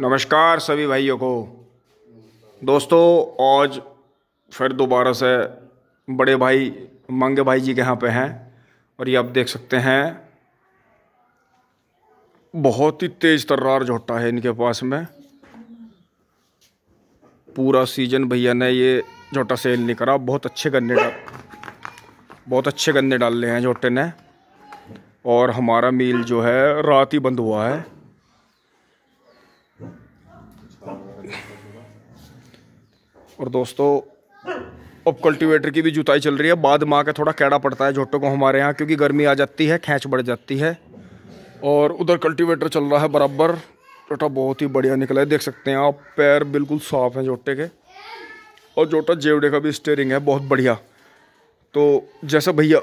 नमस्कार सभी भाइयों को दोस्तों आज फिर दोबारा से बड़े भाई मंगे भाई जी के यहाँ पे हैं और ये आप देख सकते हैं बहुत ही तेज तर्रार झोटा है इनके पास में पूरा सीजन भैया ने ये झोटा सेल नहीं करा बहुत अच्छे गन्ने डाल बहुत अच्छे गन्ने डाल रहे हैं झोटे ने और हमारा मील जो है रात ही बंद हुआ है और दोस्तों अब कल्टीवेटर की भी जुताई चल रही है बाद माँ का थोड़ा कैड़ा पड़ता है झोटों को हमारे यहाँ क्योंकि गर्मी आ जाती है खींच बढ़ जाती है और उधर कल्टीवेटर चल रहा है बराबर जोटा बहुत ही बढ़िया निकला है देख सकते हैं आप पैर बिल्कुल साफ हैं जोटे के और जोटा जेवड़े का भी स्टेयरिंग है बहुत बढ़िया तो जैसा भैया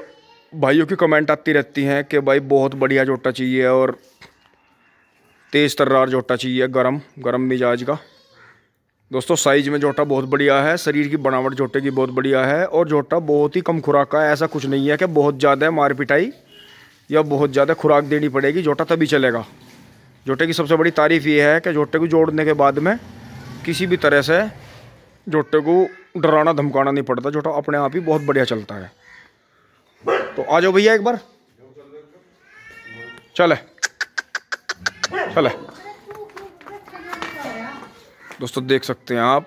भाइयों की कमेंट आती रहती हैं कि भाई बहुत बढ़िया जोटा चाहिए और तेज़ तर्रार जोटा चाहिए गर्म गर्म मिजाज का दोस्तों साइज में जोटा बहुत बढ़िया है शरीर की बनावट जोटे की बहुत बढ़िया है और जोटा बहुत ही कम खुराक का है ऐसा कुछ नहीं है कि बहुत ज़्यादा मार पिटाई या बहुत ज़्यादा खुराक देनी पड़ेगी जोटा तभी चलेगा जोटे की सबसे बड़ी तारीफ ये है कि जोटे को जोड़ने के बाद में किसी भी तरह से जोटे को डराना धमकाना नहीं पड़ता जोटा अपने आप ही बहुत बढ़िया चलता है तो आ जाओ भैया एक बार चले चले दोस्तों देख सकते हैं आप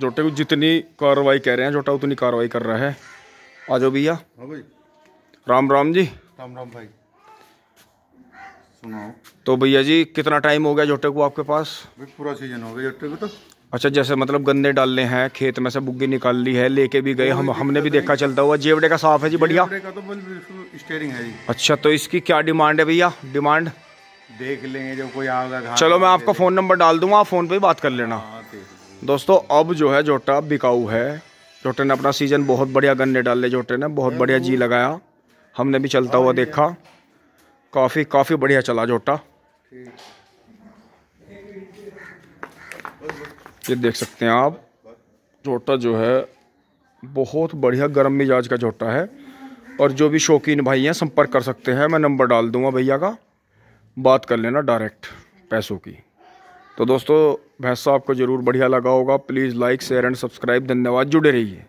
जोटे को जितनी कार्रवाई कह रहे हैं जोटा उतनी कार्रवाई कर रहा है आ जाओ भैया हाँ राम राम जी राम राम भाई सुनाओ तो भैया जी कितना टाइम हो गया जोटे को आपके पास पूरा सीजन हो गया जोटे को तो अच्छा जैसे मतलब गन्ने डालने हैं खेत में से बुग्गी निकाल ली है लेके भी गए हम हमने भी तो देखा चलता हुआ जेवड़े का साफ है जी बढ़िया तो है अच्छा तो इसकी क्या डिमांड है भैया डिमांड देख लेंगे जब कोई आएगा चलो मैं आपका फ़ोन नंबर डाल दूंगा आप फ़ोन पे ही बात कर लेना हाँ, हाँ, दोस्तों अब जो है जोटा बिकाऊ है जोटे ने अपना सीजन बहुत बढ़िया गन्ने डाले जोटे ने बहुत बढ़िया जी लगाया हमने भी चलता हुआ देखा काफ़ी काफ़ी बढ़िया चला जोटा ये देख सकते हैं आप जोटा जो है बहुत बढ़िया गर्म मिजाज का जोटा है और जो भी शौकीन भाई हैं संपर्क कर सकते हैं मैं नंबर डाल दूंगा भैया का बात कर लेना डायरेक्ट पैसों की तो दोस्तों भैंसा आपको ज़रूर बढ़िया लगा होगा please like share and subscribe धन्यवाद जुड़े रहिए